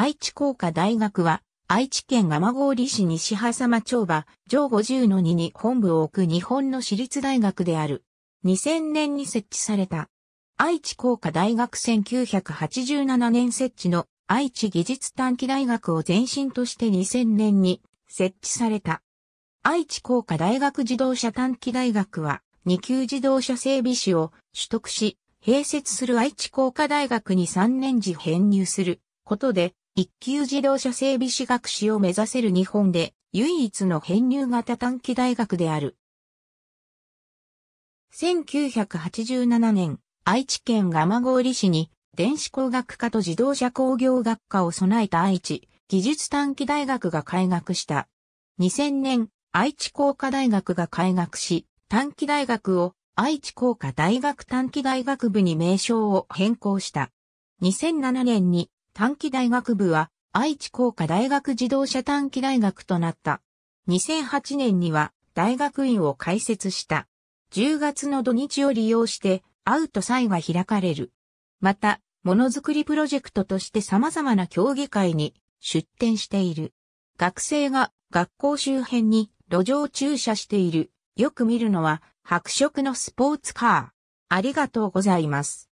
愛知工科大学は、愛知県蒲郡市西佐間町場、上50の2に本部を置く日本の私立大学である。2000年に設置された。愛知工科大学1987年設置の愛知技術短期大学を前身として2000年に設置された。愛知工科大学自動車短期大学は2級自動車整備士を取得し、併設する愛知工科大学に3年時編入することで一級自動車整備士学士を目指せる日本で唯一の編入型短期大学である。1987年、愛知県蒲郡市に電子工学科と自動車工業学科を備えた愛知技術短期大学が開学した。2000年、愛知工科大学が開学し、短期大学を愛知工科大学短期大学部に名称を変更した。2007年に短期大学部は愛知工科大学自動車短期大学となった。2008年には大学院を開設した。10月の土日を利用してアウトサイが開かれる。また、ものづくりプロジェクトとして様々な協議会に出展している。学生が学校周辺に路上駐車している。よく見るのは白色のスポーツカー。ありがとうございます。